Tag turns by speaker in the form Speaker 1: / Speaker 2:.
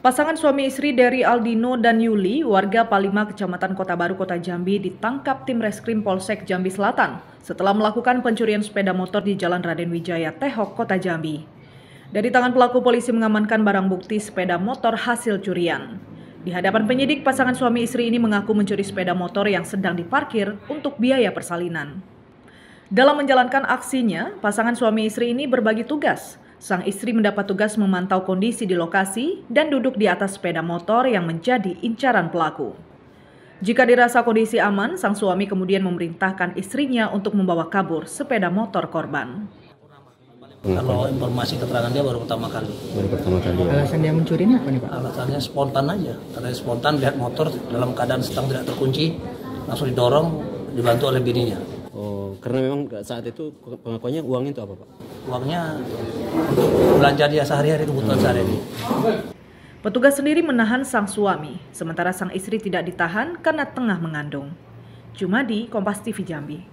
Speaker 1: Pasangan suami istri dari Aldino dan Yuli, warga Palima, Kecamatan Kota Baru, Kota Jambi, ditangkap tim reskrim Polsek Jambi Selatan setelah melakukan pencurian sepeda motor di Jalan Raden Wijaya, Tehok, Kota Jambi. Dari tangan pelaku, polisi mengamankan barang bukti sepeda motor hasil curian. Di hadapan penyidik, pasangan suami istri ini mengaku mencuri sepeda motor yang sedang diparkir untuk biaya persalinan. Dalam menjalankan aksinya, pasangan suami istri ini berbagi tugas – Sang istri mendapat tugas memantau kondisi di lokasi dan duduk di atas sepeda motor yang menjadi incaran pelaku. Jika dirasa kondisi aman, sang suami kemudian memerintahkan istrinya untuk membawa kabur sepeda motor korban.
Speaker 2: Kalau informasi keterangan dia baru pertama kali.
Speaker 3: Baru pertama kali. Ya. Alasan dia mencurinya apa nih Pak? Alasannya spontan aja.
Speaker 2: Karena spontan lihat motor dalam keadaan sedang tidak terkunci, langsung didorong, dibantu oleh bininya. Oh, karena memang saat itu pengakuannya uang itu apa Pak? uangnya untuk belanja dia sehari-hari kebutuhan sehari-hari.
Speaker 1: Petugas sendiri menahan sang suami, sementara sang istri tidak ditahan karena tengah mengandung. Jumadi, Kompas TV Jambi.